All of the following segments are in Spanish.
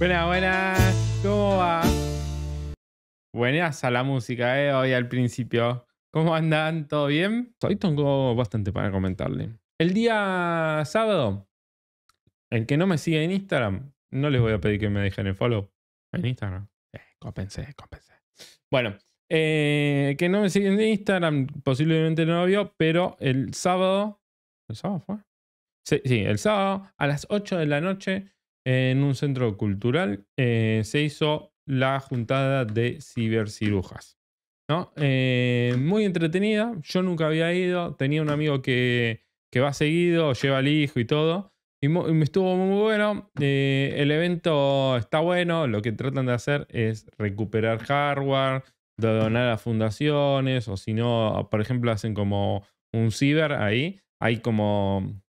Buenas, buenas. ¿Cómo va? Buenas a la música, eh, hoy al principio. ¿Cómo andan? ¿Todo bien? Hoy tengo bastante para comentarle. El día sábado, el que no me sigue en Instagram, no les voy a pedir que me dejen el follow en Instagram. Eh, compense. Bueno, eh, que no me siguen en Instagram, posiblemente no lo vio, pero el sábado. ¿El sábado fue? Sí, sí, el sábado a las 8 de la noche en un centro cultural eh, se hizo la juntada de cibercirujas. ¿no? Eh, muy entretenida, yo nunca había ido, tenía un amigo que, va seguido, lleva al hijo y todo, y, me estuvo muy bueno, eh, el evento está bueno, lo que tratan de hacer es recuperar hardware, de donar a fundaciones, o si no, por ejemplo, hacen como un ciber ahí, hay como,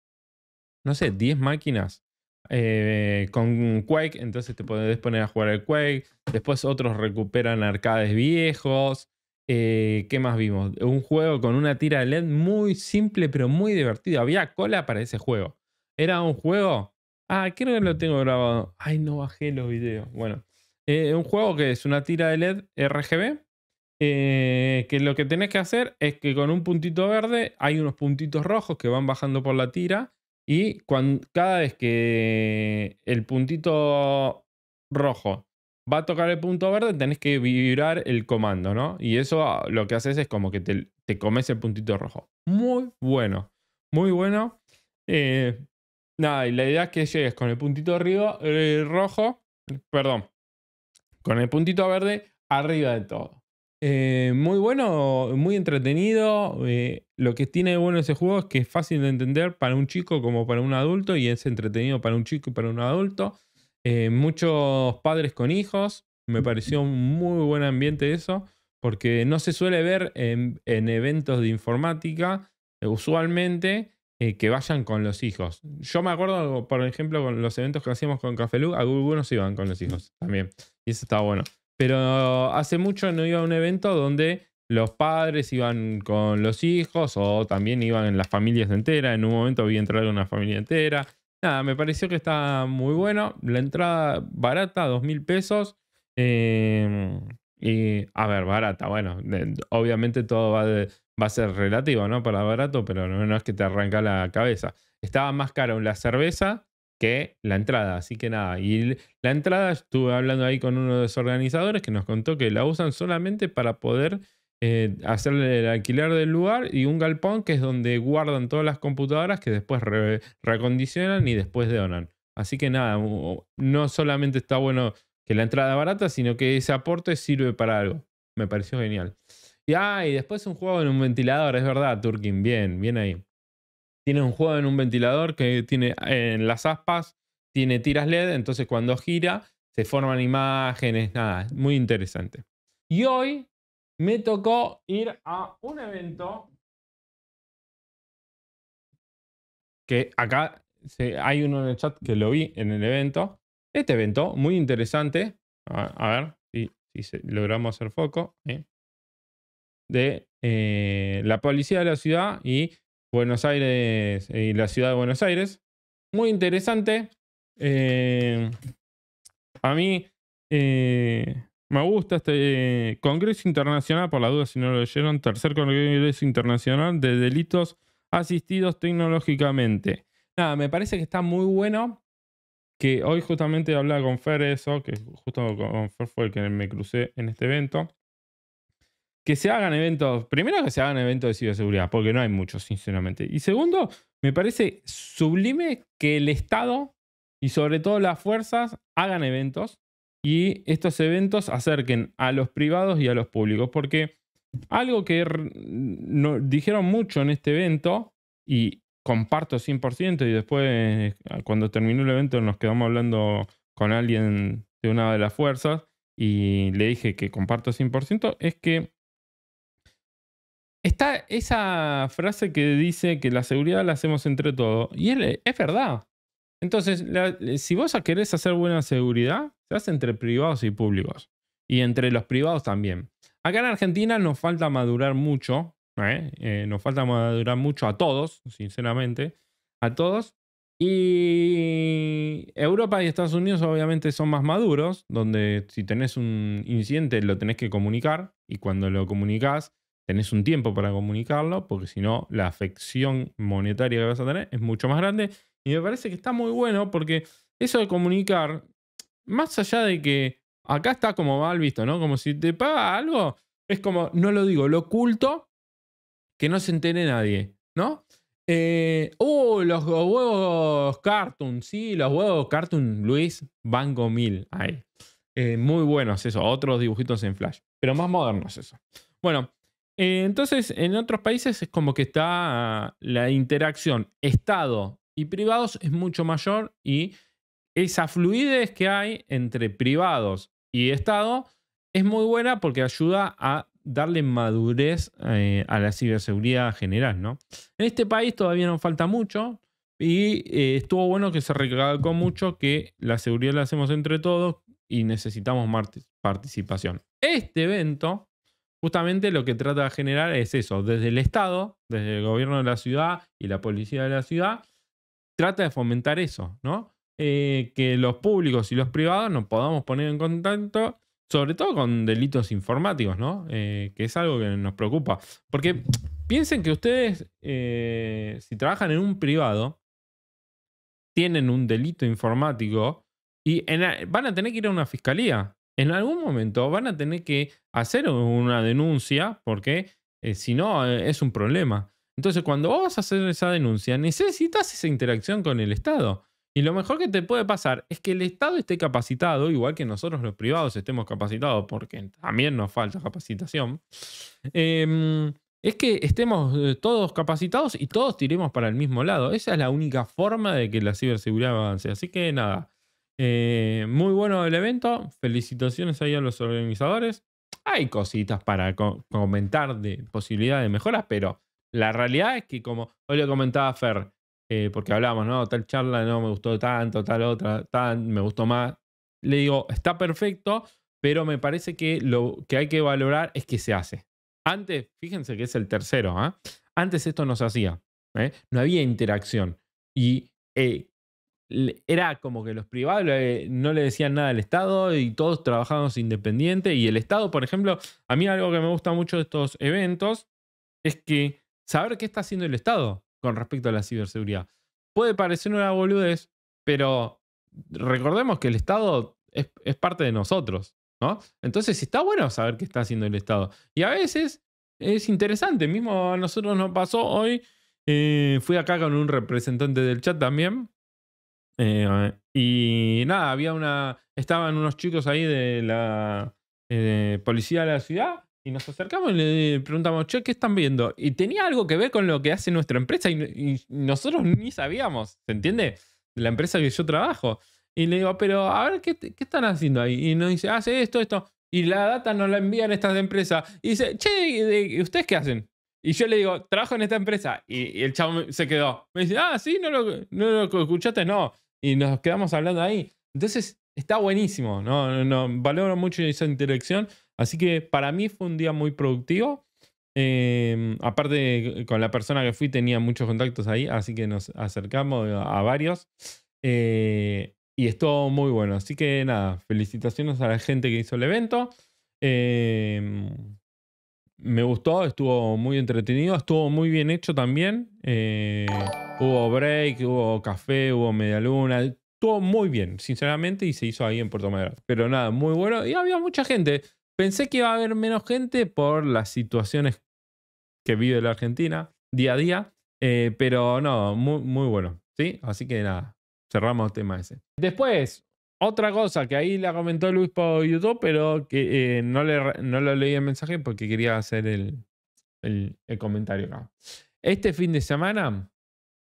no sé, 10 máquinas eh, con Quake, entonces te podés poner a jugar el Quake. Después otros recuperan arcades viejos. Eh, ¿Qué más vimos? Un juego con una tira de LED muy simple pero muy divertido. Había cola para ese juego. Era un juego. Ah, creo que lo tengo grabado. Ay, no bajé los videos. Bueno, eh, un juego que es una tira de LED RGB. que lo que tenés que hacer es que con un puntito verde hay unos puntitos rojos que van bajando por la tira y cada vez que el puntito rojo va a tocar el punto verde, tenés que vibrar el comando, ¿no? Y eso ah, lo que haces es como que te, comes el puntito rojo. Muy bueno, muy bueno. Eh, nada, y la idea es que llegues con el puntito eh, rojo, perdón, con el puntito verde arriba de todo. Eh, muy bueno, muy entretenido. Eh, lo que tiene de bueno ese juego es que es fácil de entender para un chico como para un adulto y es entretenido para un chico y para un adulto. Eh, muchos padres con hijos. Me pareció un muy buen ambiente eso, porque no se suele ver en, eventos de informática usualmente que vayan con los hijos. Yo me acuerdo, por ejemplo, con los eventos que hacíamos con Cafelú, algunos iban con los hijos también. Y eso estaba bueno. Pero hace mucho no iba a un evento donde los padres iban con los hijos o también iban en las familias enteras. En un momento vi entrar una familia entera. Nada, me pareció que está muy bueno. La entrada barata, dos mil pesos. Em, y, a ver, barata, bueno, obviamente todo va, a ser relativo, ¿no? Para barato, pero no, no es que te arranca la cabeza. Estaba más cara la cerveza que la entrada. Así que nada, y la entrada estuve hablando ahí con uno de los organizadores que nos contó que la usan solamente para poder eh, hacer hacerle el alquiler del lugar y un galpón que es donde guardan todas las computadoras que después recondicionan y después donan. Así que nada, no solamente está bueno que la entrada barata, sino que ese aporte sirve para algo. Me pareció genial. Y, ah, y después un juego en un ventilador, es verdad, Turkin, bien, bien ahí. Tiene un juego en un ventilador que tiene en las aspas, tiene tiras LED, entonces cuando gira se forman imágenes, nada, muy interesante. Y hoy me tocó ir a un evento que acá hay uno en el chat que lo vi en el evento. Este evento, muy interesante. A, ver si, logramos hacer foco. ¿eh? De eh, la policía de la ciudad y Buenos Aires y la ciudad de Buenos Aires. Muy interesante. Eh, a mí eh, me gusta este eh, Congreso Internacional, por la duda si no lo leyeron, tercer Congreso Internacional de Delitos Asistidos Tecnológicamente. Nada, me parece que está muy bueno que hoy justamente hablaba con Fer eso, que justo con Fer fue el que me crucé en este evento, que se hagan eventos, primero que se hagan eventos de ciberseguridad, porque no hay muchos, sinceramente. Y segundo, me parece sublime que el Estado y sobre todo las fuerzas hagan eventos y estos eventos acerquen a los privados y a los públicos, porque algo que dijeron mucho en este evento y comparto 100% y después cuando terminó el evento nos quedamos hablando con alguien de una de las fuerzas y le dije que comparto 100%, es que Está esa frase que dice que la seguridad la hacemos entre todos. Y es verdad. Entonces, si vos querés hacer buena seguridad, se hace entre privados y públicos. Y entre los privados también. Acá en Argentina nos falta madurar mucho. ¿eh? Eh, nos falta madurar mucho a todos, sinceramente. A todos. Y Europa y Estados Unidos obviamente son más maduros, donde si tenés un incidente lo tenés que comunicar y cuando lo comunicas tenés un tiempo para comunicarlo, porque si no, la afección monetaria que vas a tener es mucho más grande. Y me parece que está muy bueno porque eso de comunicar, más allá de que acá está como mal visto, ¿no? Como si te paga algo, es como, no lo digo, lo oculto, que no se entere nadie, ¿no? Eh, oh, los huevos cartoon, sí, los huevos cartoon Luis banco Mil. ahí eh, muy buenos eso, otros dibujitos en flash, pero más modernos eso. Bueno, eh, entonces, en otros países es como que está la interacción Estado y privados es mucho mayor y esa fluidez que hay entre privados y Estado es muy buena porque ayuda a darle madurez eh, a la ciberseguridad general, ¿no? En este país todavía nos falta mucho y eh, estuvo bueno que se recalcó mucho que la seguridad la hacemos entre todos y necesitamos más participación. Este evento justamente lo que trata de generar es eso, desde el Estado, desde el gobierno de la ciudad y la policía de la ciudad, trata de fomentar eso, ¿no? Eh, que los públicos y los privados nos podamos poner en contacto, sobre todo con delitos informáticos, ¿no? Eh, que es algo que nos preocupa. Porque piensen que ustedes, eh, si trabajan en un privado, tienen un delito informático y van a tener que ir a una fiscalía en algún momento van a tener que hacer una denuncia porque eh, si no eh, es un problema. Entonces cuando vas a hacer esa denuncia necesitas esa interacción con el Estado. Y lo mejor que te puede pasar es que el Estado esté capacitado, igual que nosotros los privados estemos capacitados, porque también nos falta capacitación. Em, es que estemos eh, todos capacitados y todos tiremos para el mismo lado. Esa es la única forma de que la ciberseguridad avance. Así que nada, eh, muy bueno el evento. Felicitaciones ahí a los organizadores. Hay cositas para comentar de posibilidades de mejoras, pero la realidad es que, como hoy lo comentaba Fer, eh, porque hablábamos, ¿no? Tal charla no me gustó tanto, tal otra, tan, me gustó más. Le digo, está perfecto, pero me parece que lo que hay que valorar es que se hace. Antes, fíjense que es el tercero, ¿eh? antes esto no se hacía, ¿eh? no había interacción. Y era como que los privados no le decían nada al Estado y todos trabajábamos independiente. Y el Estado, por ejemplo, a mí algo que me gusta mucho de estos eventos es que saber qué está haciendo el Estado con respecto a la ciberseguridad. Puede parecer una boludez, pero recordemos que el Estado es, parte de nosotros, ¿no? Entonces está bueno saber qué está haciendo el Estado. Y a veces es interesante, mismo a nosotros nos pasó hoy, eh, fui acá con un representante del chat también, eh, eh, y nada, había una. Estaban unos chicos ahí de la eh, policía de la ciudad y nos acercamos y le preguntamos, che, ¿qué están viendo? Y tenía algo que ver con lo que hace nuestra empresa y, nosotros ni sabíamos, ¿se entiende? la empresa que yo trabajo. Y le digo, pero a ver, ¿qué, qué están haciendo ahí? Y nos dice, hace ah, esto, esto. Y la data nos la envían estas empresas. Y dice, che, ¿y ustedes qué hacen? Y yo le digo, trabajo en esta empresa. Y, el chavo se quedó. Me dice, ah, sí, no lo, no lo escuchaste, no. Y nos quedamos hablando ahí. Entonces, está buenísimo, ¿no? valoro mucho esa interacción. Así que para mí fue un día muy productivo. Em, aparte, con la persona que fui tenía muchos contactos ahí, así que nos acercamos a varios. Eh, y estuvo muy bueno. Así que nada, felicitaciones a la gente que hizo el evento. Eh, me gustó, estuvo muy entretenido, estuvo muy bien hecho también. Eh, hubo break, hubo café, hubo media luna, estuvo muy bien, sinceramente, y se hizo ahí en Puerto Madero. Pero nada, muy bueno. Y había mucha gente. Pensé que iba a haber menos gente por las situaciones que vive la Argentina día a día, eh, pero no, muy, muy bueno. ¿sí? Así que nada, cerramos el tema ese. Después, otra cosa que ahí la comentó Luis por YouTube, pero que eh, no, le, no lo leí el mensaje porque quería hacer el, comentario acá. Este fin de semana,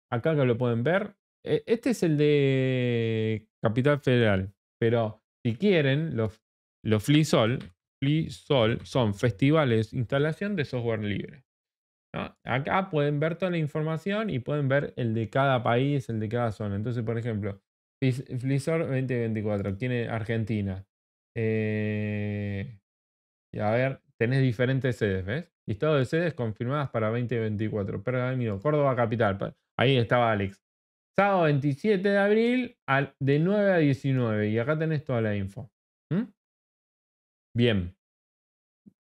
acá que lo pueden ver, e, este es el de Capital Federal, pero si quieren, los, los FliSol, son festivales instalación de software libre. Acá pueden ver toda la información y pueden ver el de cada país, el de cada zona. Entonces, por ejemplo, Flizor 2024, Tiene Argentina. Eh, y a ver, tenés diferentes sedes, ¿ves? Listado de sedes confirmadas para 2024. miro. Córdoba Capital. Ahí estaba Alex. Sábado 27 de abril de 9 a 19. Y acá tenés toda la info. ¿Mm? Bien.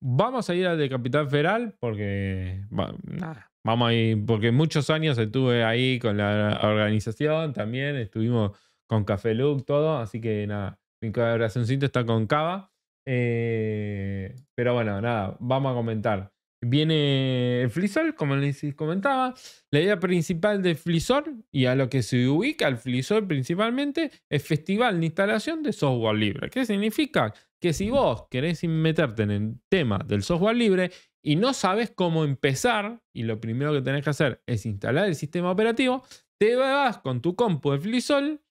Vamos a ir al de Capital Federal porque... nada. Vamos a ir, porque muchos años estuve ahí con la organización también. Estuvimos con Café Look, todo. Así que nada, mi corazoncito está con Cava. Eh, pero bueno, nada, vamos a comentar. Viene el Flisol, como les comentaba. La idea principal de Flisol y a lo que se ubica el Flisol principalmente es Festival de Instalación de Software Libre. ¿Qué significa? Que si vos querés meterte en el tema del software libre y no sabes cómo empezar, y lo primero que tenés que hacer es instalar el sistema operativo, te vas con tu compu de Flisol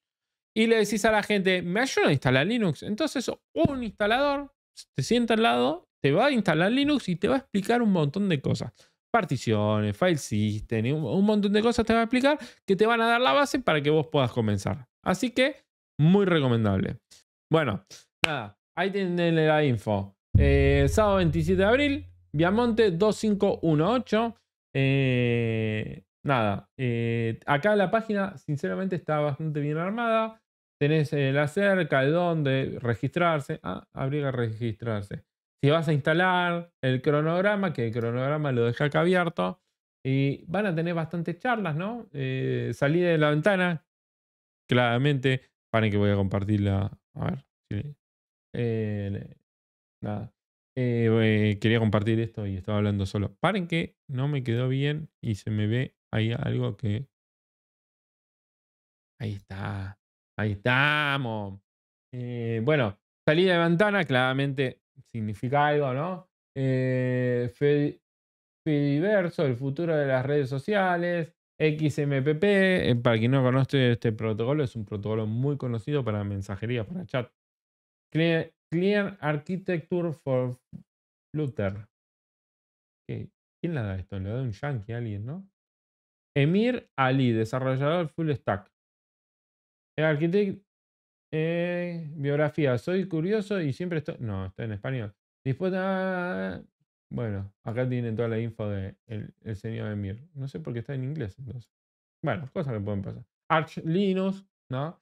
y le decís a la gente, me ayuda a instalar Linux. Entonces un instalador te sienta al lado, te va a instalar Linux y te va a explicar un montón de cosas. Particiones, file system, un montón de cosas te va a explicar que te van a dar la base para que vos puedas comenzar. Así que muy recomendable. Bueno, nada, ahí tienen la info. Eh, sábado 27 de abril, Viamonte 2518. Eh, nada, eh, acá la página sinceramente está bastante bien armada tenés la cerca, el dónde, registrarse. Ah, abrir a registrarse. Si vas a instalar el cronograma, que el cronograma lo deja acá abierto. Y van a tener bastantes charlas, ¿no? Eh, de la ventana, claramente. Paren que voy a compartirla. A ver. Eh, nada. Eh, quería compartir esto y estaba hablando solo. Paren que no me quedó bien y se me ve ahí algo que... Ahí está. Ahí estamos. Eh, bueno, salida de ventana claramente significa algo, ¿no? Eh, el futuro de las redes sociales. XMPP, eh, para quien no conoce este protocolo, es un protocolo muy conocido para mensajería, para chat. Clear, Architecture for Flutter. ¿Quién la da esto? Le da un yankee a alguien, ¿no? Emir Ali, desarrollador full stack. El eh, arquitecto. Eh, biografía. Soy curioso y siempre estoy. No, está en español. Dispuesta. Ah, bueno, acá tienen toda la info del de el, señor Emir. No sé por qué está en inglés Bueno, cosas que pueden pasar. Arch Linux, ¿no?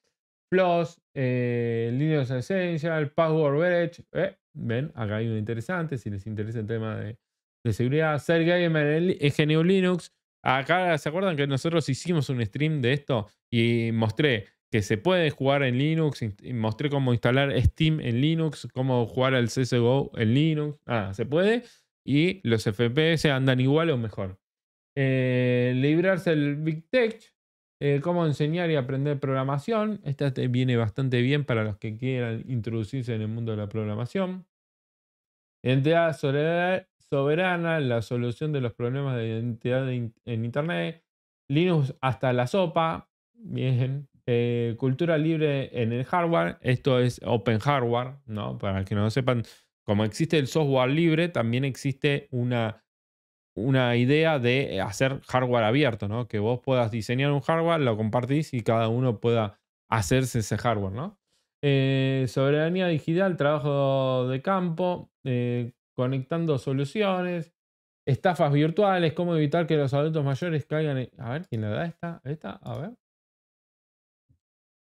Plus, eh, Linux Essential, Password Verge. ven, acá hay un interesante si les interesa el tema de, de seguridad. en el GNU Linux. Acá se acuerdan que nosotros hicimos un stream de esto y mostré que se puede jugar en Linux. Mostré cómo instalar Steam en Linux, cómo jugar al CSGO en Linux. Ah, se puede. Y los FPS andan igual o mejor. Eh, librarse del Big Tech. Eh, cómo enseñar y aprender programación. Esta viene bastante bien para los que quieran introducirse en el mundo de la programación. Entidad soberana, la solución de los problemas de identidad en Internet. Linux hasta la sopa. Bien, eh, cultura libre en el hardware, esto es open hardware, ¿no? Para que no lo sepan, como existe el software libre, también existe una, una idea de hacer hardware abierto, ¿no? Que vos puedas diseñar un hardware, lo compartís y cada uno pueda hacerse ese hardware, ¿no? Eh, soberanía digital, trabajo de campo, eh, conectando soluciones, estafas virtuales, cómo evitar que los adultos mayores caigan A ver, ¿quién le da esta? ¿Esta? A ver.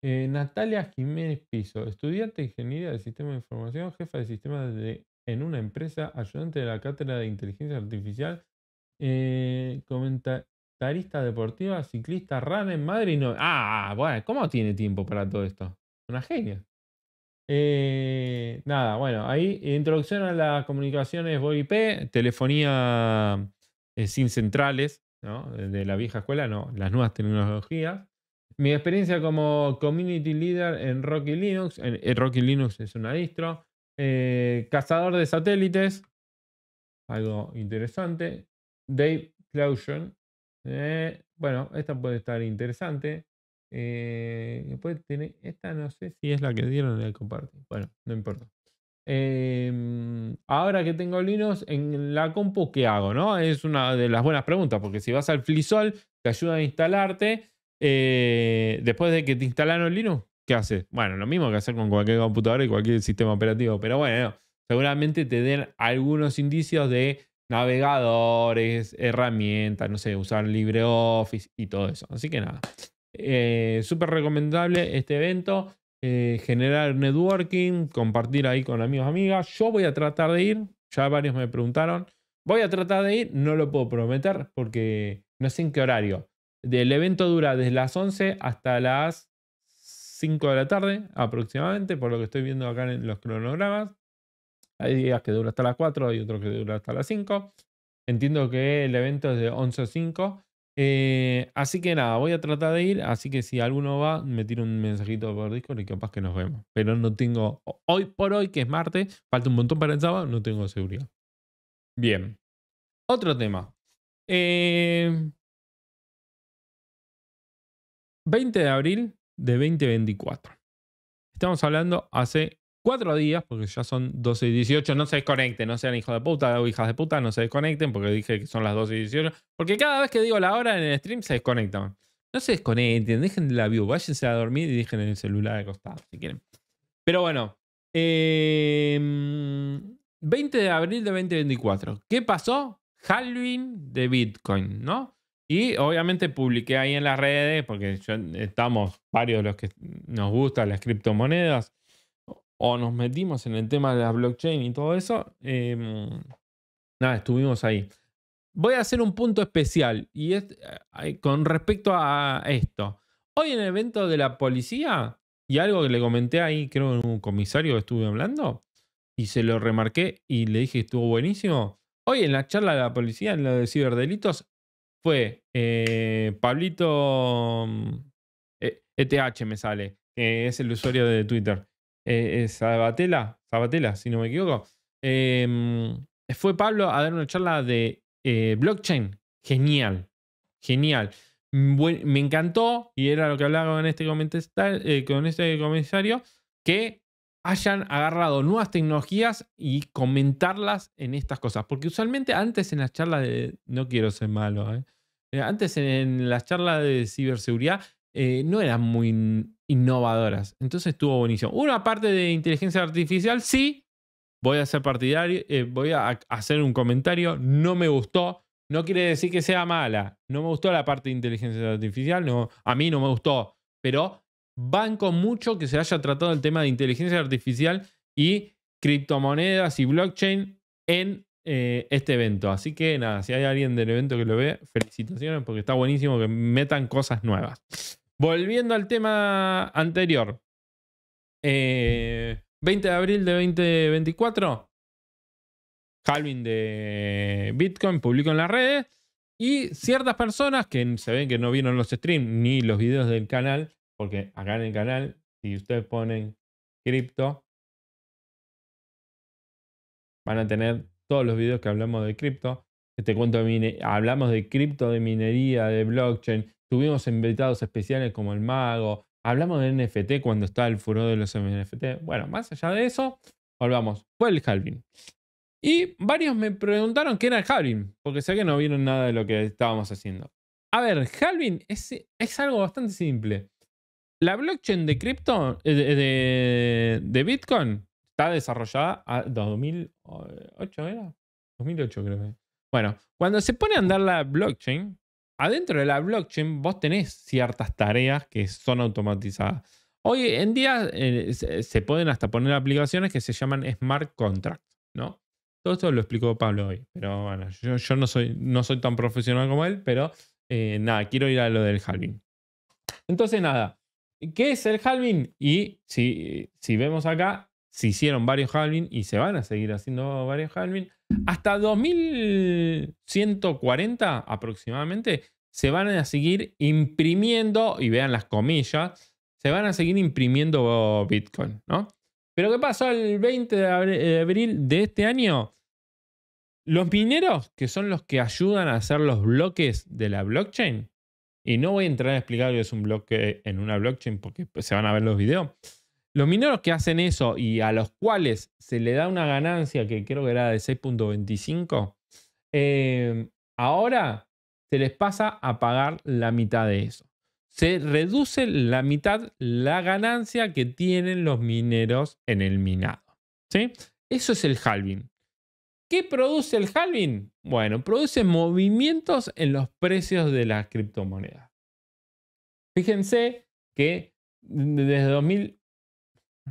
Eh, Natalia Jiménez Piso, estudiante de ingeniería de sistema de información, jefa de sistemas de, en una empresa, ayudante de la cátedra de inteligencia artificial, eh, comentarista deportiva, ciclista, runner, madre y no. Ah, ah, bueno, ¿cómo tiene tiempo para todo esto? Una genia. Eh, nada, bueno, ahí introducción a las comunicaciones VoIP, telefonía sin centrales, ¿no? De la vieja escuela, no, las nuevas tecnologías. Mi experiencia como community leader en Rocky Linux, en, Rocky Linux es una distro, eh, cazador de satélites, algo interesante, Dave Clausion, eh, bueno, esta puede estar interesante. Eh, esta no sé si es la que dieron en el compartir. Bueno, no importa. Em, ahora que tengo Linux en la compu, ¿qué hago? No? Es una de las buenas preguntas, porque si vas al Flisol, te ayuda a instalarte eh, después de que te instalaron Linux, ¿qué haces? Bueno, lo mismo que hacer con cualquier computadora y cualquier sistema operativo, pero bueno, seguramente te den algunos indicios de navegadores, herramientas, no sé, usar LibreOffice y todo eso. Así que nada, eh, súper recomendable este evento. Eh, generar networking, compartir ahí con amigos, amigas. Yo voy a tratar de ir, ya varios me preguntaron. Voy a tratar de ir, no lo puedo prometer porque no sé en qué horario. El evento dura desde las 11 hasta las 5 de la tarde aproximadamente, por lo que estoy viendo acá en los cronogramas. Hay días que dura hasta las 4, hay otros que dura hasta las 5. Entiendo que el evento es de 11 a 5. así que nada, voy a tratar de ir. Así que si alguno va, me tira un mensajito por Discord y capaz que nos vemos. Pero no tengo, hoy por hoy, que es martes, falta un montón para el sábado, no tengo seguridad. Bien. Otro tema. Eh, 20 de abril de 2024. Estamos hablando hace cuatro días, porque ya son 12 y 18. No se desconecten, no sean hijos de puta o hijas de puta, no se desconecten, porque dije que son las 12 y 18. Porque cada vez que digo la hora en el stream se desconectan. No se desconecten, dejen la view, váyanse a dormir y dejen el celular de costado si quieren. Pero bueno, 20 em, de abril de 2024. ¿Qué pasó? Halloween de Bitcoin, ¿no? Y obviamente publiqué ahí en las redes, porque estamos varios los que nos gustan las criptomonedas, o nos metimos en el tema de la blockchain y todo eso. Em, nada, estuvimos ahí. Voy a hacer un punto especial y es eh, con respecto a esto. Hoy en el evento de la policía, y algo que le comenté ahí, creo en un comisario que estuve hablando, y se lo remarqué y le dije que estuvo buenísimo. Hoy en la charla de la policía, en lo de ciberdelitos, fue eh, Pablito mm, ETH e me sale, que es el usuario de Twitter. Eh, Sabatela, Sabatela si no me equivoco. Eh, mm, fue Pablo a dar una charla de blockchain. Genial, genial. Mm, me encantó, y era lo que hablaba con este, con este comentario que hayan agarrado nuevas tecnologías y comentarlas en estas cosas. Porque usualmente antes en las charlas de, no quiero ser malo, ¿eh? Eh, antes en las charlas de ciberseguridad eh, no eran muy innovadoras. Entonces estuvo buenísimo. Una parte de inteligencia artificial, sí, voy a ser partidario, eh, voy a hacer un comentario, no me gustó. No quiere decir que sea mala. No me gustó la parte de inteligencia artificial, no, a mí no me gustó. Pero banco mucho que se haya tratado el tema de inteligencia artificial y criptomonedas y blockchain en eh, este evento. Así que nada, si hay alguien del evento que lo ve, felicitaciones porque está buenísimo que metan cosas nuevas. Volviendo al tema anterior. 20 eh, de abril de 2024, Calvin de Bitcoin publicó en las redes y ciertas personas que se ven que no vieron los streams ni los videos del canal, porque acá en el canal, si ustedes ponen cripto, van a tener todos los videos que hablamos de cripto. Te este cuento, hablamos de cripto, de minería, de blockchain. Tuvimos invitados especiales como el mago. Hablamos de NFT cuando está el furor de los NFT. Bueno, más allá de eso, volvamos. Fue el halvin. Y varios me preguntaron qué era el halvin. porque sé que no vieron nada de lo que estábamos haciendo. A ver, halvin es, es algo bastante simple. La blockchain de cripto, eh, de, de Bitcoin, está desarrollada a 2008, ¿era? 2008 creo que. Bueno, cuando se pone a andar la blockchain, adentro de la blockchain vos tenés ciertas tareas que son automatizadas. Hoy en día eh, se pueden hasta poner aplicaciones que se llaman smart contracts, ¿no? Todo esto lo explicó Pablo hoy, pero bueno, yo, no, soy, no soy tan profesional como él, pero eh, nada, quiero ir a lo del halving. Entonces, nada, ¿qué es el halving? Y si, si vemos acá, se hicieron varios halving y se van a seguir haciendo varios halving. Hasta 2140 aproximadamente se van a seguir imprimiendo, y vean las comillas, se van a seguir imprimiendo Bitcoin, ¿no? Pero ¿qué pasó el 20 de eh, abril de este año? Los mineros, que son los que ayudan a hacer los bloques de la blockchain, y no voy a entrar a explicar qué es un bloque en una blockchain porque se van a ver los videos, los mineros que hacen eso y a los cuales se le da una ganancia que creo que era de 6.25, em, ahora se les pasa a pagar la mitad de eso. Se reduce la mitad la ganancia que tienen los mineros en el minado. ¿sí? Eso es el halving. ¿Qué produce el halving? Bueno, produce movimientos en los precios de las criptomonedas. Fíjense que desde 2000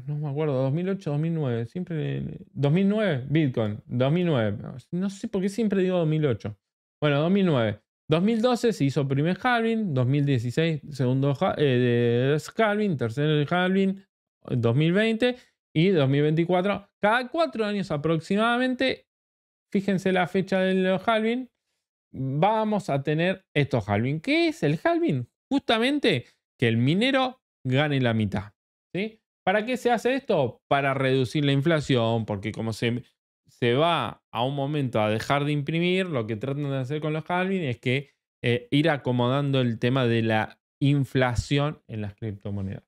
no me acuerdo, 2008, 2009, siempre... 2009, Bitcoin, 2009. No sé por qué siempre digo 2008. Bueno, 2009. 2012 se hizo primer halving, 2016 segundo halving, tercer halving, 2020 y 2024. Cada cuatro años aproximadamente, fíjense la fecha del halving, vamos a tener estos halving. ¿Qué es el halving? Justamente que el minero gane la mitad. ¿sí? ¿Para qué se hace esto? Para reducir la inflación, porque como se, se va a un momento a dejar de imprimir, lo que tratan de hacer con los halving es que eh, ir acomodando el tema de la inflación en las criptomonedas.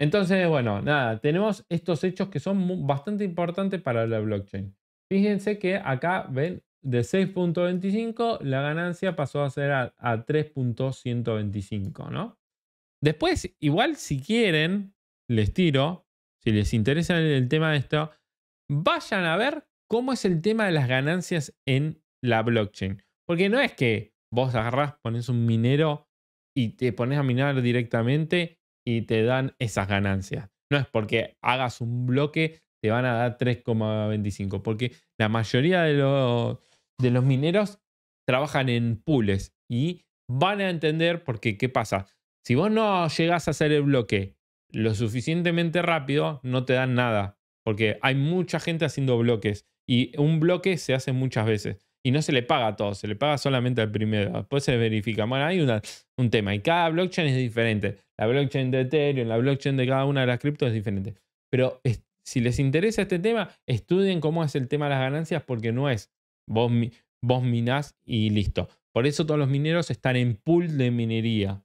Entonces, bueno, nada, tenemos estos hechos que son bastante importantes para la blockchain. Fíjense que acá ven, de 6.25 la ganancia pasó a ser a, a 3.125, ¿no? Después, igual si quieren, les tiro, si les interesa el tema de esto, vayan a ver cómo es el tema de las ganancias en la blockchain. Porque no es que vos agarras, pones un minero y te pones a minar directamente y te dan esas ganancias. No es porque hagas un bloque, te van a dar 3,25. Porque la mayoría de los, de los mineros trabajan en pools y van a entender porque, ¿qué pasa? Si vos no llegás a hacer el bloque lo suficientemente rápido, no te dan nada. Porque hay mucha gente haciendo bloques. Y un bloque se hace muchas veces. Y no se le paga a todos, se le paga solamente al primero. Después se verifica. Bueno, hay un tema. Y cada blockchain es diferente. La blockchain de Ethereum, la blockchain de cada una de las criptos es diferente. Pero si les interesa este tema, estudien cómo es el tema de las ganancias, porque no es vos, minas minás y listo. Por eso todos los mineros están en pool de minería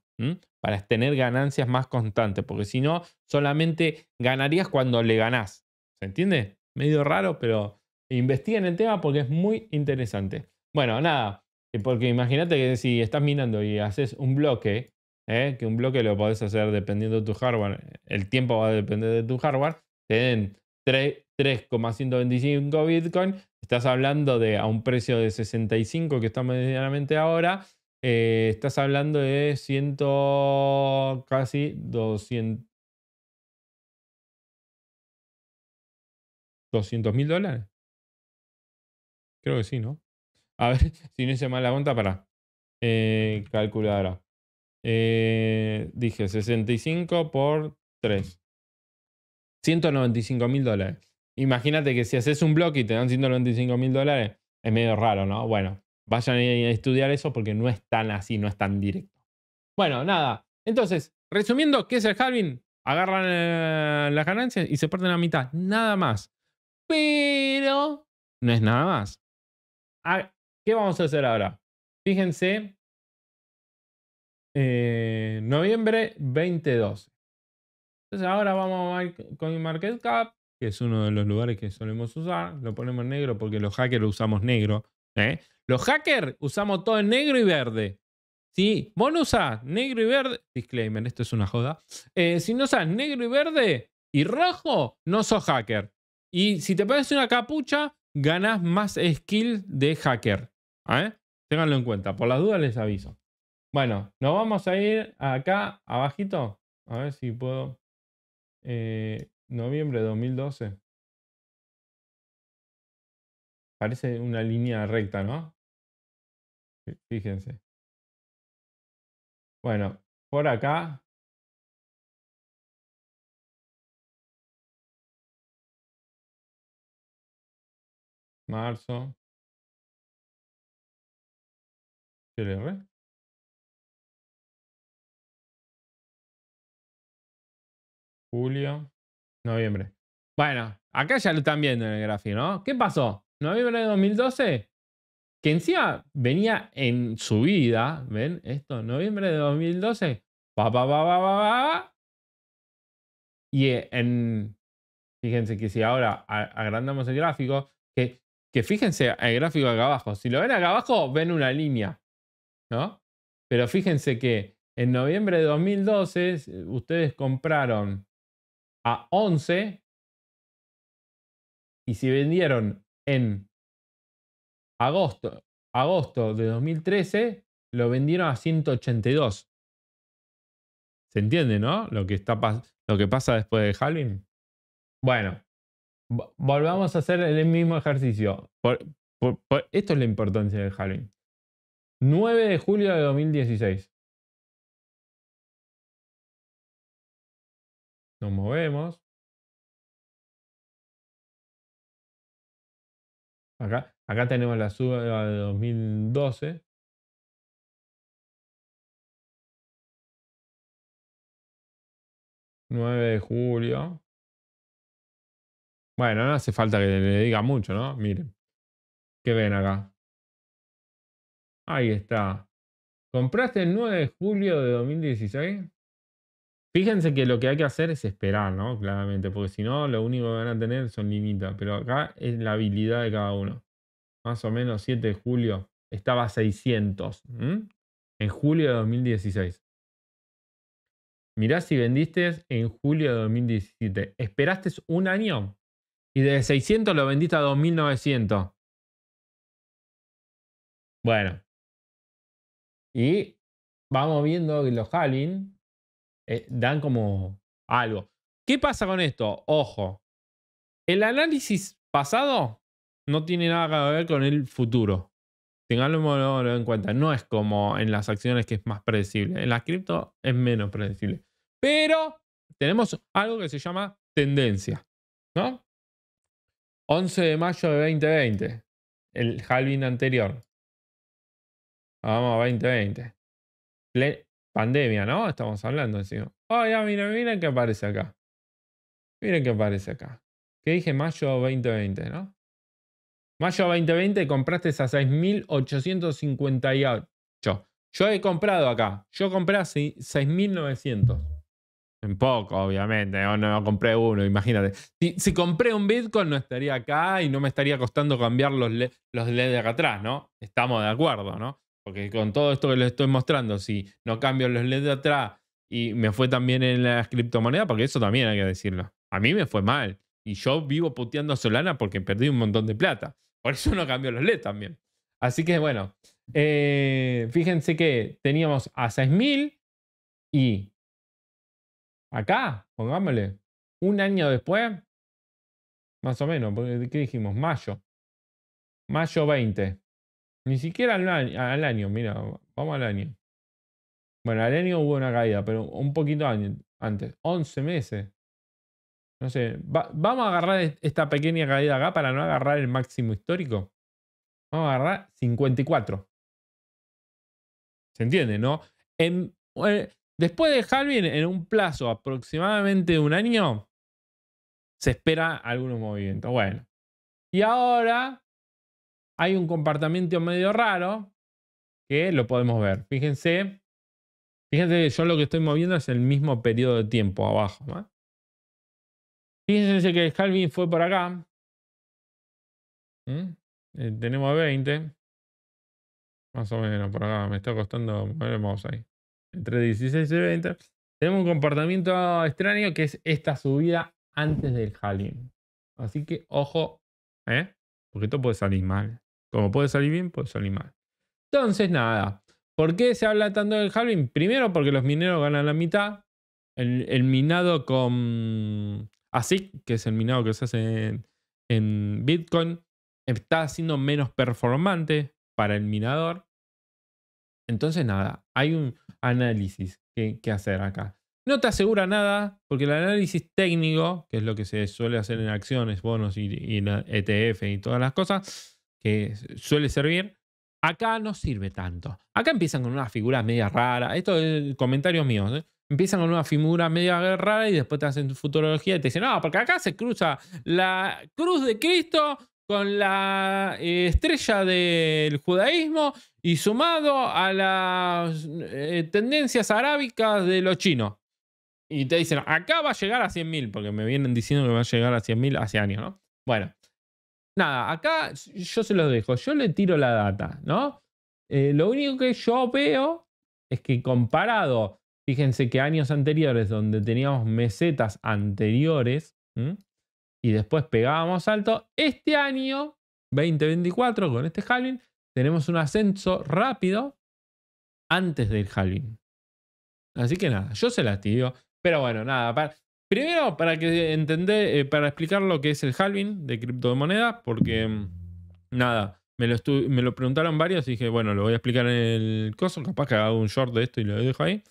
para tener ganancias más constantes, porque si no, solamente ganarías cuando le ganás. ¿Se entiende? Medio raro, pero en el tema porque es muy interesante. Bueno, nada, eh, porque imagínate que si estás minando y haces un bloque, ¿eh? que un bloque lo podés hacer dependiendo de tu hardware, el tiempo va a depender de tu hardware, te den 3,125 Bitcoin, estás hablando de a un precio de 65 que está medianamente ahora, eh, estás hablando de ciento, casi 200 mil dólares. Creo que sí, ¿no? A ver, si no hice mal la cuenta, para. Eh, calculadora. Eh, dije 65 por 3. 195 mil dólares. Imagínate que si haces un blog y te dan 195 mil dólares, es medio raro, ¿no? Bueno, Vayan a estudiar eso porque no es tan así, no es tan directo. Bueno, nada. Entonces, resumiendo, ¿qué es el halving? Agarran eh, las ganancias y se parten la mitad. Nada más. Pero no es nada más. ¿Qué vamos a hacer ahora? Fíjense. Eh, noviembre 2012. Entonces ahora vamos a CoinMarketCap, que es uno de los lugares que solemos usar. Lo ponemos negro porque los hackers lo usamos negro. ¿eh? Los hackers usamos todo en negro y verde. Si vos no usás negro y verde, disclaimer, esto es una joda. Eh, si no usas negro y verde y rojo, no sos hacker. Y si te pones una capucha, ganás más skill de hacker. ¿Eh? Ténganlo en cuenta, por las dudas les aviso. Bueno, nos vamos a ir acá abajito. A ver si puedo. Eh, noviembre de 2012. Parece una línea recta, ¿no? Fíjense. Bueno, por acá. Marzo. Julio. Noviembre. Bueno, acá ya lo están viendo en el gráfico, ¿no? ¿Qué pasó? Noviembre de 2012, que encima venía en su vida. ¿ven? Esto, noviembre de 2012, Y eh, en, fíjense que si ahora agrandamos el gráfico, que, que fíjense el gráfico acá abajo, si lo ven acá abajo, ven una línea, ¿no? Pero fíjense que en noviembre de 2012 ustedes compraron a 11 y si vendieron en agosto, agosto de 2013 lo vendieron a 182. ¿Se entiende, no? Lo que, está, lo que pasa después de Halloween. Bueno, volvamos a hacer el mismo ejercicio. esto es la importancia del Halloween. 9 de julio de 2016. Nos movemos. Acá. Acá tenemos la suba de 2012. ...9 de julio... Bueno, no hace falta que le diga mucho, ¿no? Miren. ¿Qué ven acá? Ahí está. ¿Compraste el 9 de julio de 2016? Fíjense que lo que hay que hacer es esperar, ¿no? Claramente, porque si no, lo único que van a tener son limitas. Pero acá es la habilidad de cada uno más o menos 7 de julio, estaba a 600. En julio de 2016. Mirá si vendiste en julio de 2017. Esperaste un año y de 600 lo vendiste a 2900. Bueno. Y vamos viendo que los halving eh, dan como algo. ¿Qué pasa con esto? Ojo. El análisis pasado no tiene nada que ver con el futuro. Tenganlo en cuenta. No es como en las acciones que es más predecible. En las cripto es menos predecible. Pero tenemos algo que se llama tendencia. ¿No? 11 de mayo de 2020. El halving anterior. Vamos a 2020. pandemia, ¿no? Estamos hablando encima. Oh, ah, ya, miren, miren qué aparece acá. Miren qué aparece acá. ¿Qué dije mayo 2020, ¿no? Mayo 2020 compraste a 6.858. Yo he comprado acá. Yo compré a 6.900. En poco, obviamente. No, no, compré uno, imagínate. Si, compré un Bitcoin no estaría acá y no me estaría costando cambiar los, los LED de acá atrás, ¿no? Estamos de acuerdo, ¿no? Porque con todo esto que les estoy mostrando, si no cambio los LED de atrás y me fue también en las criptomonedas, porque eso también hay que decirlo. A mí me fue mal. Y yo vivo puteando a Solana porque perdí un montón de plata. Por eso no cambió los LED también. Así que bueno, eh, fíjense que teníamos a 6000 y acá, pongámosle, un año después, más o menos, ¿qué dijimos? Mayo. Mayo 20. Ni siquiera al año, al año, mira, vamos al año. Bueno, al año hubo una caída, pero un poquito antes, 11 meses. No sé, vamos a agarrar esta pequeña caída acá para no agarrar el máximo histórico. Vamos a agarrar 54. ¿Se entiende, no? Eh, después de Jalvin, en un plazo aproximadamente de un año, se espera algunos movimientos. Bueno. Y ahora hay un comportamiento medio raro que lo podemos ver. Fíjense, fíjense que yo lo que estoy moviendo es el mismo periodo de tiempo abajo. Fíjense que el halving fue por acá. ¿Mm? Eh, tenemos 20. Más o menos por acá. Me está costando ahí. Entre 16 y 20. Tenemos un comportamiento extraño que es esta subida antes del halving. Así que ojo, ¿eh? porque esto puede salir mal. Como puede salir bien, puede salir mal. Entonces, nada. ¿Por qué se habla tanto del halving? Primero, porque los mineros ganan la mitad. el minado con Así que es el minado que se hace en, Bitcoin, está siendo menos performante para el minador. Entonces, nada, hay un análisis que, hacer acá. No te asegura nada, porque el análisis técnico, que es lo que se suele hacer en acciones, bonos y, ETF e y todas las cosas, que suele servir, acá no sirve tanto. Acá empiezan con una figura media rara. Esto es comentarios míos. ¿eh? empiezan con una figura medio rara y después te hacen tu futurología y te dicen, no, porque acá se cruza la cruz de Cristo con la eh, estrella del judaísmo y sumado a las eh, tendencias arábicas de los chinos. Y te dicen, acá va a llegar a 100.000, porque me vienen diciendo que va a llegar a 100.000 hace años, ¿no? Bueno, nada, acá yo se los dejo, yo le tiro la data, ¿no? Eh, lo único que yo veo es que comparado Fíjense que años anteriores, donde teníamos mesetas anteriores y después pegábamos alto, este año, 2024, con este halving, tenemos un ascenso rápido antes del halving. Así que nada, yo se las digo. Pero bueno, nada, primero para que eh, para explicar lo que es el halving de criptomonedas, porque mm, nada, me lo, me lo preguntaron varios y dije, bueno, lo voy a explicar en el coso, capaz que hago un short de esto y lo dejo ahí.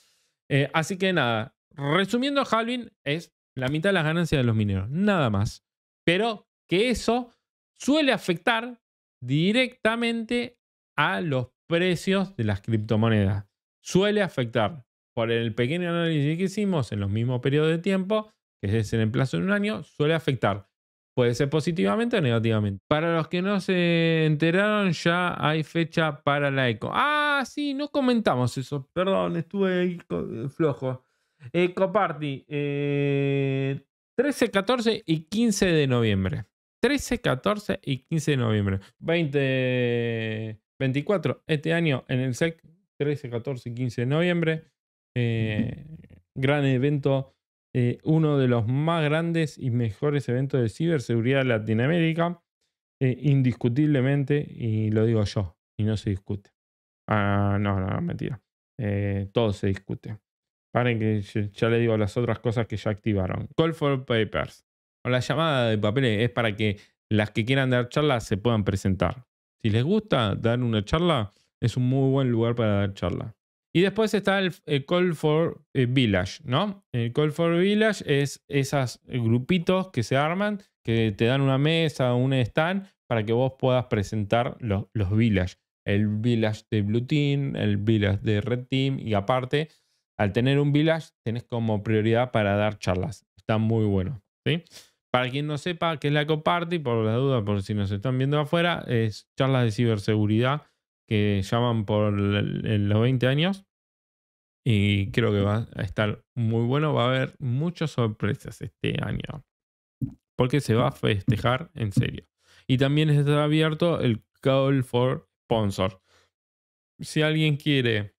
Eh, así que nada, resumiendo, Halvin, es la mitad de las ganancias de los mineros, nada más. Pero que eso suele afectar directamente a los precios de las criptomonedas. Suele afectar por el pequeño análisis que hicimos en los mismos periodos de tiempo, que es en el plazo de un año, suele afectar Puede ser positivamente o negativamente. Para los que no se enteraron, ya hay fecha para la ECO. Ah, sí, no comentamos eso. Perdón, estuve ahí flojo. ECO Party. 13, 14 y 15 de noviembre. 13, 14 y 15 de noviembre. 20, 24 este año en el SEC. 13, 14 y 15 de noviembre. Eh, gran evento eh, uno de los más grandes y mejores eventos de ciberseguridad de Latinoamérica, eh, indiscutiblemente, y lo digo yo, y no se discute. Ah, no, no, mentira. Eh, todo se discute. Paren que ya le digo las otras cosas que ya activaron. Call for papers. O la llamada de papeles es para que las que quieran dar charlas se puedan presentar. Si les gusta dar una charla, es un muy buen lugar para dar charla. Y después está el, Call for eh, Village, ¿no? El Call for Village es esos grupitos que se arman, que te dan una mesa, un stand, para que vos puedas presentar los, los Village. El Village de Blue Team, el Village de Red Team, y aparte, al tener un Village, tenés como prioridad para dar charlas. Está muy bueno, ¿sí? Para quien no sepa qué es la Coparty, por la duda, por si nos están viendo afuera, es charlas de ciberseguridad que llaman por los 20 años. Y creo que va a estar muy bueno. Va a haber muchas sorpresas este año. Porque se va a festejar en serio. Y también está abierto el Call for Sponsor. Si alguien quiere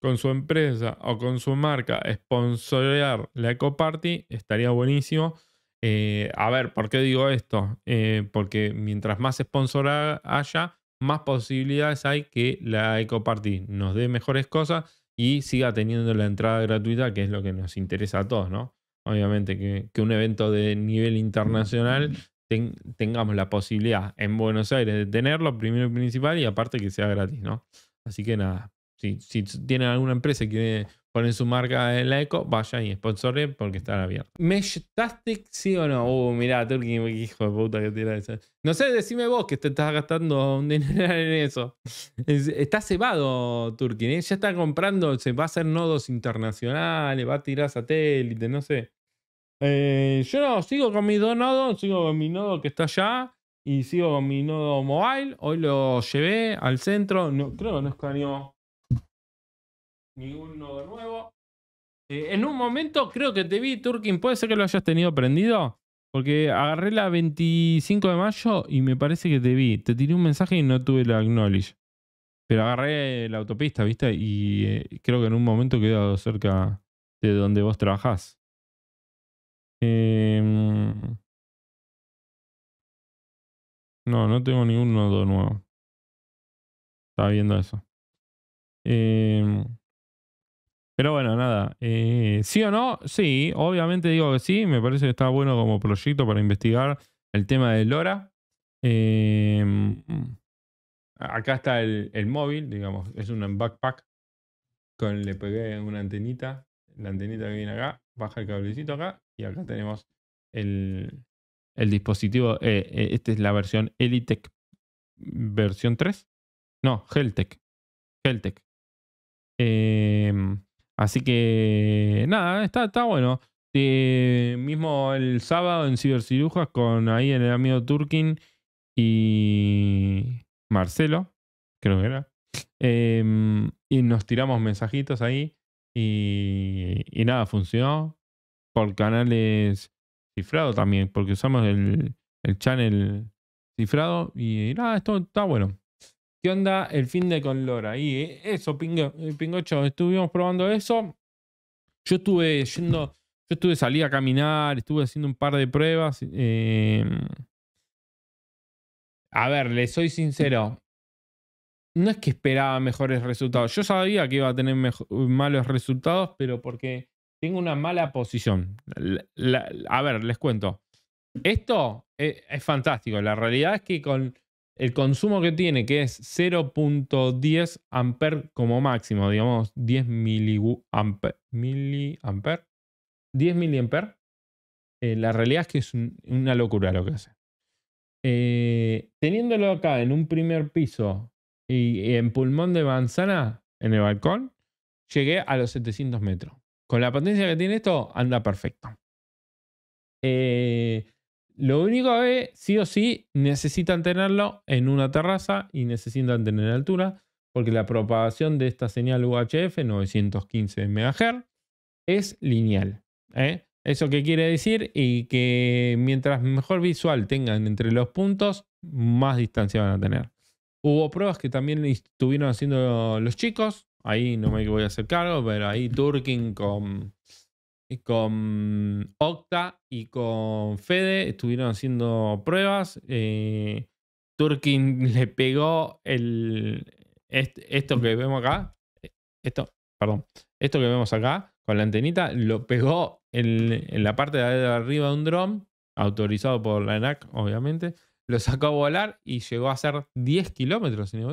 con su empresa o con su marca sponsorear la Eco Party, estaría buenísimo. Eh, a ver, ¿por qué digo esto? Eh, porque mientras más sponsor haya, más posibilidades hay que la EcoParty nos dé mejores cosas y siga teniendo la entrada gratuita, que es lo que nos interesa a todos, ¿no? Obviamente que, un evento de nivel internacional tengamos la posibilidad en Buenos Aires de tenerlo, primero y principal, y aparte que sea gratis, ¿no? Así que nada, si, si tienen alguna empresa que ponen su marca en la eco, vaya y sponsoren porque están abiertos. Mesh Tastic, sí o no? Uh, mirá, qué hijo de puta que tira eso. No sé, decime vos que te estás gastando un dinero en eso. Está cebado Turkin, ¿eh? ya está comprando, se va a hacer nodos internacionales, va a tirar satélites, no sé. Eh, yo no, sigo con mis dos nodos, sigo con mi nodo que está allá y sigo con mi nodo mobile. Hoy lo llevé al centro, no, creo que no escaneó Ningún nodo nuevo. Eh, en un momento creo que te vi, Turkin. ¿Puede ser que lo hayas tenido prendido? Porque agarré la 25 de mayo y me parece que te vi. Te tiré un mensaje y no tuve la acknowledge. Pero agarré la autopista, ¿viste? Y eh, creo que en un momento quedado cerca de donde vos trabajás. Eh, no, no tengo ningún nodo nuevo. Estaba viendo eso. Eh, pero bueno, nada. Eh, ¿Sí o no? Sí, obviamente digo que sí. Me parece que está bueno como proyecto para investigar el tema de LoRa. Em, acá está el, móvil, digamos, es un backpack. Con, le pegué una antenita, la antenita que viene acá, baja el cablecito acá y acá tenemos el, dispositivo. Eh, eh, esta es la versión Elitec, versión 3. No, Heltec. heltec Eh, em, Así que nada, está, está bueno. Eh, mismo el sábado en Cibercirujas con ahí el amigo Turkin y Marcelo, creo que era. Em, y nos tiramos mensajitos ahí y, nada, funcionó por canales cifrados también, porque usamos el, el channel cifrado y nada, esto está bueno. ¿Qué onda el fin de con Lora? Y eh, eso, pingo, eh, Pingocho, estuvimos probando eso. Yo estuve yendo, yo estuve salí a caminar, estuve haciendo un par de pruebas. Eh, a ver, les soy sincero. No es que esperaba mejores resultados. Yo sabía que iba a tener malos resultados, pero porque tengo una mala posición. a ver, les cuento. Esto es fantástico. La realidad es que con el consumo que tiene, que es 0.10 amperes como máximo, digamos 10 miliamper, 10 eh, miliamper, la realidad es que es una locura lo que hace. Eh, teniéndolo acá en un primer piso y, en pulmón de manzana, en el balcón, llegué a los 700 metros. Con la potencia que tiene esto, anda perfecto. Eh, lo único es, sí o sí, necesitan tenerlo en una terraza y necesitan tener altura, porque la propagación de esta señal UHF 915 MHz es lineal. ¿eh? ¿Eso qué quiere decir? Y que mientras mejor visual tengan entre los puntos, más distancia van a tener. Hubo pruebas que también estuvieron haciendo los chicos. Ahí no me voy a hacer cargo, pero ahí Turkin con con Octa y con Fede estuvieron haciendo pruebas. Eh, Turkin le pegó el, esto que vemos acá. Esto, perdón. Esto que vemos acá con la antenita lo pegó en, la parte de arriba de un dron, autorizado por la ENAC, obviamente. Lo sacó a volar y llegó a hacer 10 kilómetros, 10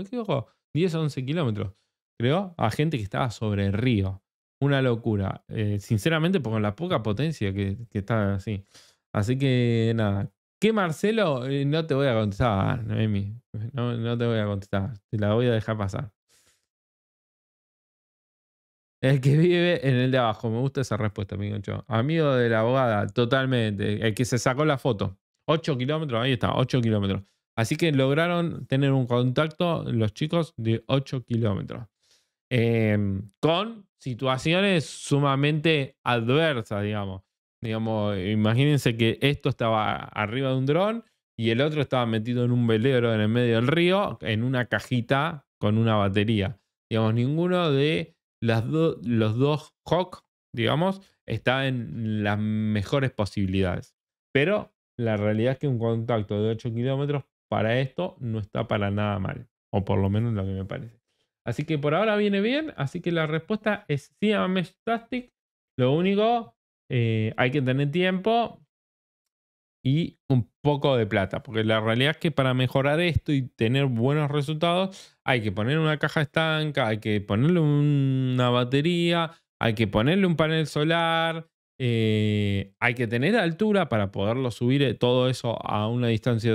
o 11 kilómetros, creo, a gente que estaba sobre el río una locura. Eh, sinceramente, por la poca potencia que, está así. Así que nada. ¿Qué Marcelo? Eh, no te voy a contestar, Noemi. No, te voy a contestar. Te la voy a dejar pasar. El que vive en el de abajo. Me gusta esa respuesta, amigo. Amigo de la abogada, totalmente. El que se sacó la foto. 8 kilómetros, ahí está, 8 kilómetros. Así que lograron tener un contacto los chicos de 8 kilómetros. Eh, con situaciones sumamente adversas, digamos. Digamos, imagínense que esto estaba arriba de un dron y el otro estaba metido en un velero en el medio del río, en una cajita con una batería. Digamos, ninguno de los dos Hawk, digamos, está en las mejores posibilidades. Pero la realidad es que un contacto de 8 kilómetros para esto no está para nada mal, o por lo menos lo que me parece. Así que por ahora viene bien. Así que la respuesta es sí a Mesh Lo único, eh, hay que tener tiempo y un poco de plata. Porque la realidad es que para mejorar esto y tener buenos resultados, hay que poner una caja estanca, hay que ponerle una batería, hay que ponerle un panel solar. Eh, hay que tener altura para poderlo subir eh, todo eso a una distancia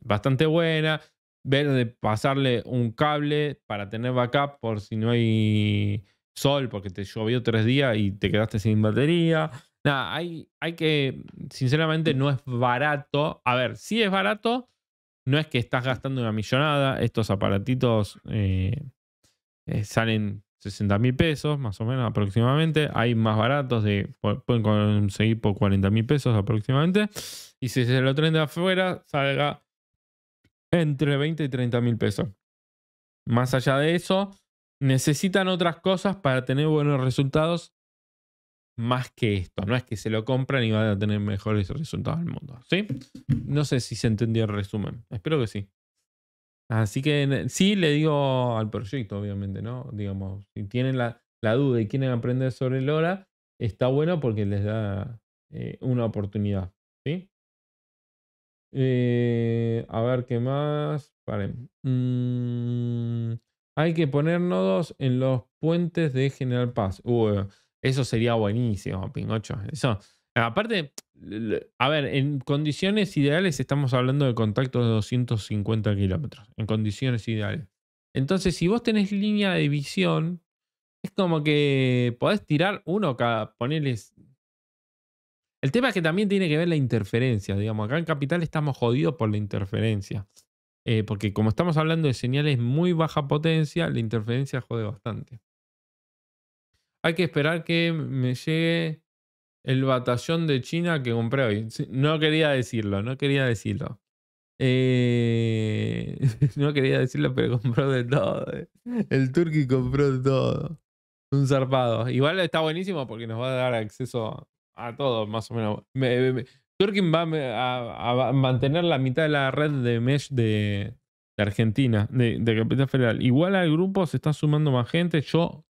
bastante buena ver de pasarle un cable para tener backup por si no hay sol, porque te llovió tres días y te quedaste sin batería. Nada, hay, hay que, sinceramente no es barato. A ver, si es barato, no es que estás gastando una millonada. Estos aparatitos eh, eh, salen 60 mil pesos, más o menos aproximadamente. Hay más baratos, de, pueden conseguir por 40 mil pesos aproximadamente. Y si se lo traen de afuera, salga entre 20 y 30 mil pesos. Más allá de eso, necesitan otras cosas para tener buenos resultados más que esto. No es que se lo compran y van a tener mejores resultados del mundo. ¿Sí? No sé si se entendió el resumen. Espero que sí. Así que sí le digo al proyecto, obviamente, ¿no? Digamos, si tienen la, duda y quieren aprender sobre Lora, está bueno porque les da eh, una oportunidad. Eh, a ver qué más. Vale. Mm, hay que poner nodos en los puentes de General Paz. eso sería buenísimo, Pingocho. Eso. Aparte, a ver, en condiciones ideales estamos hablando de contactos de 250 kilómetros. En condiciones ideales. Entonces, si vos tenés línea de visión, es como que podés tirar uno cada, ponerles el tema es que también tiene que ver la interferencia, digamos, acá en Capital estamos jodidos por la interferencia. Eh, porque como estamos hablando de señales muy baja potencia, la interferencia jode bastante. Hay que esperar que me llegue el batallón de China que compré hoy. No quería decirlo, no quería decirlo. Eh, no quería decirlo, pero compró de todo. Eh. El turqui compró de todo. Un zarpado. Igual está buenísimo porque nos va a dar acceso a todos más o menos. Turkin va a, mantener la mitad de la red de mesh de, Argentina, de, Capital Federal. Igual al grupo se está sumando más gente. Yo,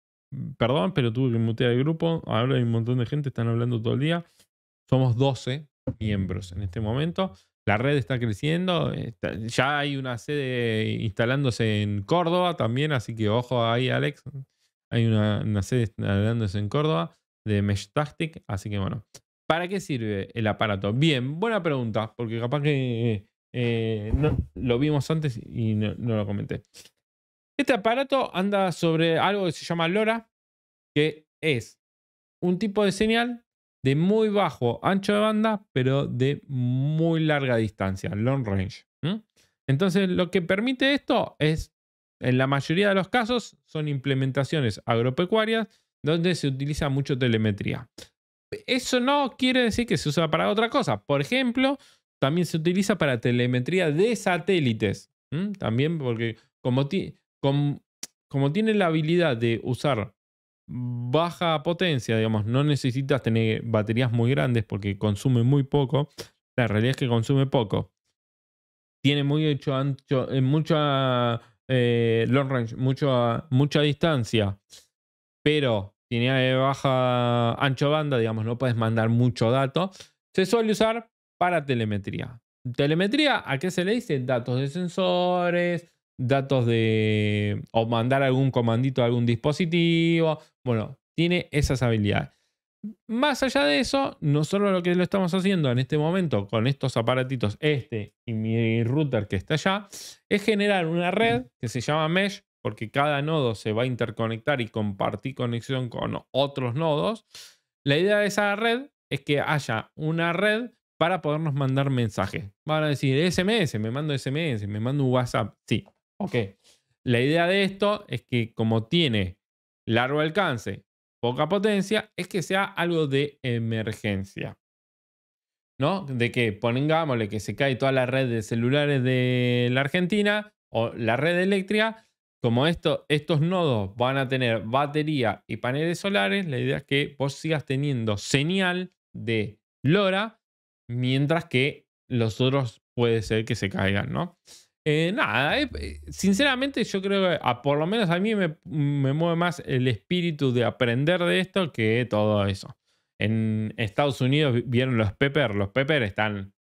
perdón, pero tuve que mutear el grupo. Ahora hay un montón de gente, están hablando todo el día. Somos 12 miembros en este momento. La red está creciendo. ya hay una sede instalándose en Córdoba también, así que ojo ahí, Alex. Hay una, una sede instalándose en Córdoba de Mesh Tactic. Así que bueno, ¿para qué sirve el aparato? Bien, buena pregunta, porque capaz que eh, no, lo vimos antes y no, lo comenté. Este aparato anda sobre algo que se llama LoRa, que es un tipo de señal de muy bajo ancho de banda, pero de muy larga distancia, long range. Entonces, lo que permite esto es, en la mayoría de los casos, son implementaciones agropecuarias donde se utiliza mucho telemetría. Eso no quiere decir que se usa para otra cosa. Por ejemplo, también se utiliza para telemetría de satélites. También porque como, tiene la habilidad de usar baja potencia, digamos, no necesitas tener baterías muy grandes porque consume muy poco. La realidad es que consume poco. Tiene muy ancho, eh, mucha eh, long range, mucha distancia pero tiene baja ancho banda, digamos, no puedes mandar mucho dato, se suele usar para telemetría. Telemetría, ¿a qué se le dice? Datos de sensores, datos de... o mandar algún comandito a algún dispositivo. Bueno, tiene esas habilidades. Más allá de eso, nosotros lo que lo estamos haciendo en este momento con estos aparatitos, este y mi router que está allá, es generar una red que se llama Mesh, porque cada nodo se va a interconectar y compartir conexión con otros nodos, la idea de esa red es que haya una red para podernos mandar mensajes. Van a decir SMS, me mando SMS, me mando un WhatsApp. Sí, ok. La idea de esto es que como tiene largo alcance, poca potencia, es que sea algo de emergencia. ¿No? De que pongámosle que se cae toda la red de celulares de la Argentina o la red eléctrica, como esto, estos nodos van a tener batería y paneles solares, la idea es que vos sigas teniendo señal de LoRa, mientras que los otros puede ser que se caigan, ¿no? Eh, nada, eh, eh, sinceramente yo creo que a, por lo menos a mí me, mueve más el espíritu de aprender de esto que todo eso. En Estados Unidos vieron los Pepper, los Pepper están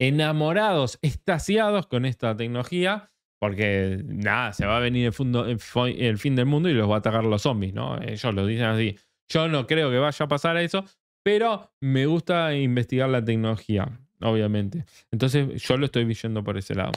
enamorados, estasiados con esta tecnología porque nada, se va a venir el, el, fin del mundo y los va a atacar los zombies, ¿no? Ellos lo dicen así. Yo no creo que vaya a pasar eso, pero me gusta investigar la tecnología, obviamente. Entonces yo lo estoy viendo por ese lado.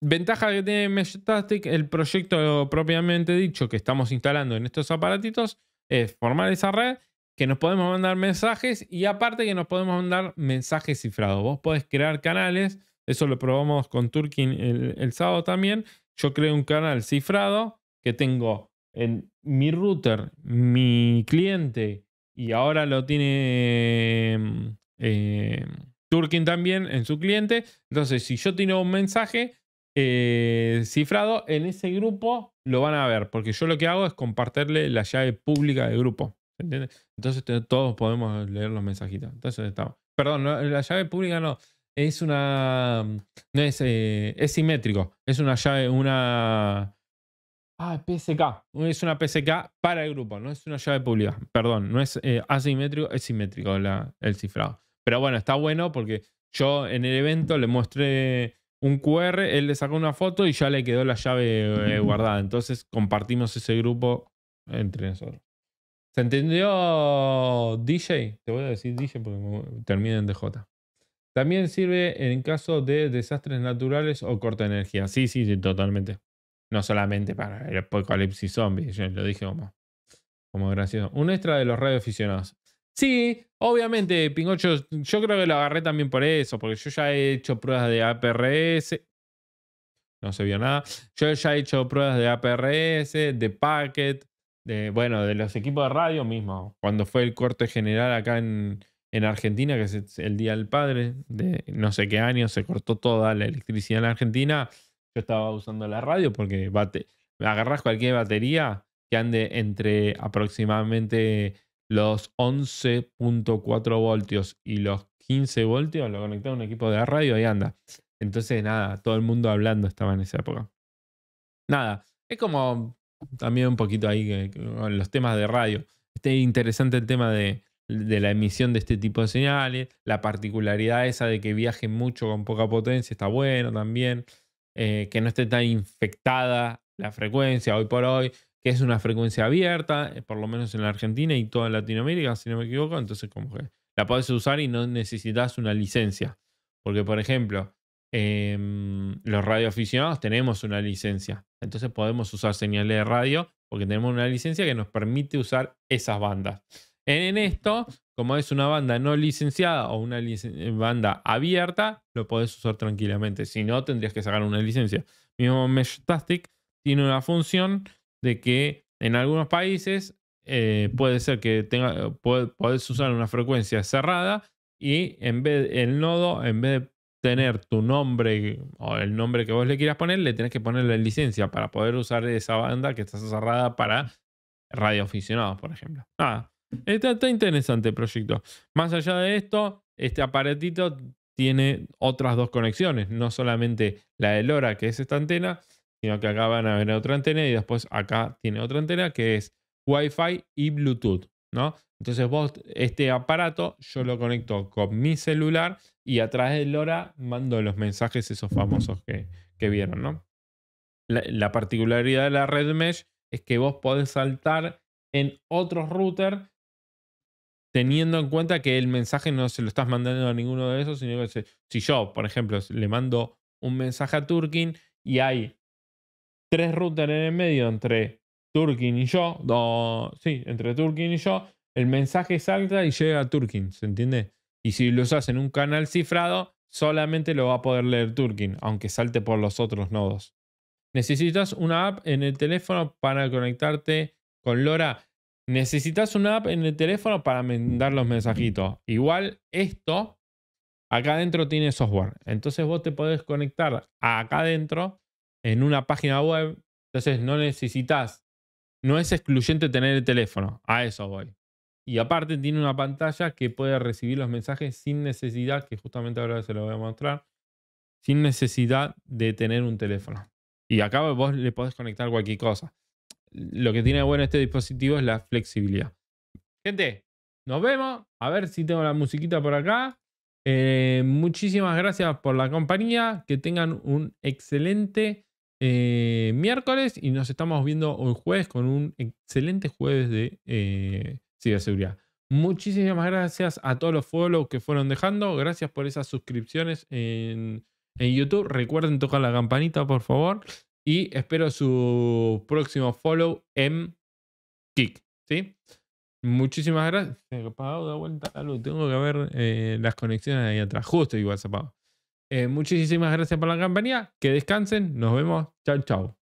Ventaja que tiene MeshTastic, el proyecto propiamente dicho que estamos instalando en estos aparatitos, es formar esa red, que nos podemos mandar mensajes y aparte que nos podemos mandar mensajes cifrados. Vos podés crear canales eso lo probamos con Turkin el, sábado también. Yo creo un canal cifrado que tengo en mi router, mi cliente, y ahora lo tiene em, em, Turkin también en su cliente. Entonces, si yo tengo un mensaje eh, cifrado, en ese grupo lo van a ver, porque yo lo que hago es compartirle la llave pública del grupo. Entonces todos podemos leer los mensajitos. Entonces Perdón, la llave pública no es una. No eh, es, simétrico. Es una llave, una. Ah, PSK. Es una PSK para el grupo, no es una llave pública. Perdón, no es eh, asimétrico, es simétrico el cifrado. Pero bueno, está bueno porque yo en el evento le mostré un QR, él le sacó una foto y ya le quedó la llave eh, guardada. Entonces compartimos ese grupo entre nosotros. ¿Se entendió DJ? Te voy a decir DJ porque termina en DJ. También sirve en caso de desastres naturales o corta energía. Sí, sí, sí, totalmente. No solamente para el apocalipsis zombie, yo lo dije como, como gracioso. Un extra de los radioaficionados. Sí, obviamente, Pingocho, yo creo que lo agarré también por eso, porque yo ya he hecho pruebas de APRS. No se vio nada. Yo ya he hecho pruebas de APRS, de Packet, de, bueno, de los equipos de radio mismo. Cuando fue el corte general acá en, en Argentina, que es el Día del Padre, de no sé qué año, se cortó toda la electricidad en Argentina. Yo estaba usando la radio porque bate, agarras cualquier batería que ande entre aproximadamente los 11.4 voltios y los 15 voltios, lo conecté a un equipo de radio y anda. Entonces, nada, todo el mundo hablando estaba en esa época. Nada, es como también un poquito ahí con los temas de radio. Este interesante el tema de, de la emisión de este tipo de señales, la particularidad esa de que viaje mucho con poca potencia está bueno también, eh, que no esté tan infectada la frecuencia hoy por hoy, que es una frecuencia abierta, eh, por lo menos en la Argentina y toda Latinoamérica, si no me equivoco, entonces como que la podés usar y no necesitas una licencia. Porque, por ejemplo, em, los radioaficionados tenemos una licencia, entonces podemos usar señales de radio porque tenemos una licencia que nos permite usar esas bandas. En esto, como es una banda no licenciada o una eh, banda abierta, lo podés usar tranquilamente. Si no, tendrías que sacar una licencia. Mismo Meshtastic tiene una función de que en algunos países eh, puede ser que tenga, puedes podés usar una frecuencia cerrada y en vez el nodo, en vez de tener tu nombre o el nombre que vos le quieras poner, le tenés que poner la licencia para poder usar esa banda que está cerrada para radioaficionados, por ejemplo. Nada, Está, interesante el proyecto. Más allá de esto, este aparatito tiene otras dos conexiones, no solamente la de LoRa, que es esta antena, sino que acá van a ver otra antena y después acá tiene otra antena que es Wi-Fi y Bluetooth, ¿no? Entonces vos, este aparato, yo lo conecto con mi celular y a través de LoRa mando los mensajes esos famosos que, vieron, La, particularidad de la red mesh es que vos podés saltar en otros router teniendo en cuenta que el mensaje no se lo estás mandando a ninguno de esos, sino que si yo, por ejemplo, le mando un mensaje a Turkin y hay tres routers en el medio entre Turkin y yo, sí, entre Turkin y yo, el mensaje salta y llega a Turkin, ¿se entiende? Y si lo usas en un canal cifrado, solamente lo va a poder leer Turkin, aunque salte por los otros nodos. ¿Necesitas una app en el teléfono para conectarte con LoRa? Necesitas una app en el teléfono para mandar los mensajitos. Igual esto, acá adentro tiene software. Entonces vos te podés conectar acá adentro en una página web. Entonces no necesitas, no es excluyente tener el teléfono. A eso voy. Y aparte tiene una pantalla que puede recibir los mensajes sin necesidad, que justamente ahora se lo voy a mostrar, sin necesidad de tener un teléfono. Y acá vos le podés conectar cualquier cosa lo que tiene bueno este dispositivo es la flexibilidad. Gente, nos vemos. A ver si tengo la musiquita por acá. Eh, muchísimas gracias por la compañía. Que tengan un excelente eh, miércoles y nos estamos viendo hoy jueves con un excelente jueves de eh, ciberseguridad. Muchísimas gracias a todos los follow que fueron dejando. Gracias por esas suscripciones en YouTube. Recuerden tocar la campanita, por favor y espero su próximo follow en Kick. ¿sí? Muchísimas gracias. de vuelta Tengo que ver eh, las conexiones ahí atrás. Justo igual, zapado. Eh, muchísimas gracias por la compañía. Que descansen. Nos vemos. Chao, chao.